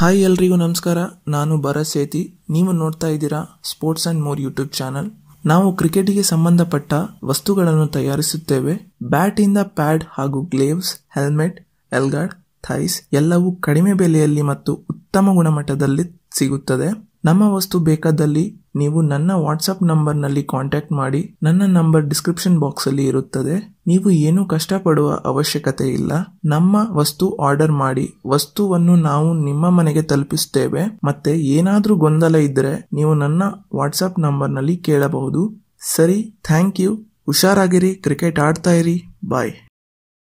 hi ಎಲ್ರಿಗೂ ನಮಸ್ಕಾರ ನಾನು ಭರತ್ ಸೇತಿ ನೀವು ನೋಡ್ತಾ ಇದ್ದೀರಾ sports and more YouTube channel ನಾವು ಕ್ರಿಕೆಟ್ಗೆ ಸಂಬಂಧಪಟ್ಟ ವಸ್ತುಗಳನ್ನು ತಯಾರಿಸುತ್ತೇವೆ ಬ್ಯಾಟ್ ಇಂದ ಪ್ಯಾಡ್ ಹಾಗೂ ಗ್ಲೇವ್ಸ್ ಹೆಲ್ಮೆಟ್ ಎಲ್ಗಾರ್ಡ್ ಥೈಸ್ ಎಲ್ಲವೂ ಕಡಿಮೆ ಬೆಲೆಯಲ್ಲಿ ಮತ್ತು ಉತ್ತಮ ಗುಣಮಟ್ಟದಲ್ಲಿ ಸಿಗುತ್ತದೆ ನಮ್ಮ ವಸ್ತು ಬೇಕಾದಲ್ಲಿ ನೀವು ನನ್ನ ವಾಟ್ಸಪ್ ನಂಬರ್ನಲ್ಲಿ ಕಾಂಟ್ಯಾಕ್ಟ್ ಮಾಡಿ ನನ್ನ ನಂಬರ್ ಡಿಸ್ಕ್ರಿಪ್ಷನ್ ಬಾಕ್ಸಲ್ಲಿ ಇರುತ್ತದೆ ನೀವು ಏನೂ ಕಷ್ಟಪಡುವ ಅವಶ್ಯಕತೆ ಇಲ್ಲ ನಮ್ಮ ವಸ್ತು ಆರ್ಡರ್ ಮಾಡಿ ವಸ್ತುವನ್ನು ನಾವು ನಿಮ್ಮ ಮನೆಗೆ ತಲುಪಿಸುತ್ತೇವೆ ಮತ್ತೆ ಏನಾದರೂ ಗೊಂದಲ ಇದ್ದರೆ ನೀವು ನನ್ನ ವಾಟ್ಸಪ್ ನಂಬರ್ನಲ್ಲಿ ಕೇಳಬಹುದು ಸರಿ ಥ್ಯಾಂಕ್ ಯು ಹುಷಾರಾಗಿರಿ ಕ್ರಿಕೆಟ್ ಆಡ್ತಾ ಇರಿ ಬಾಯ್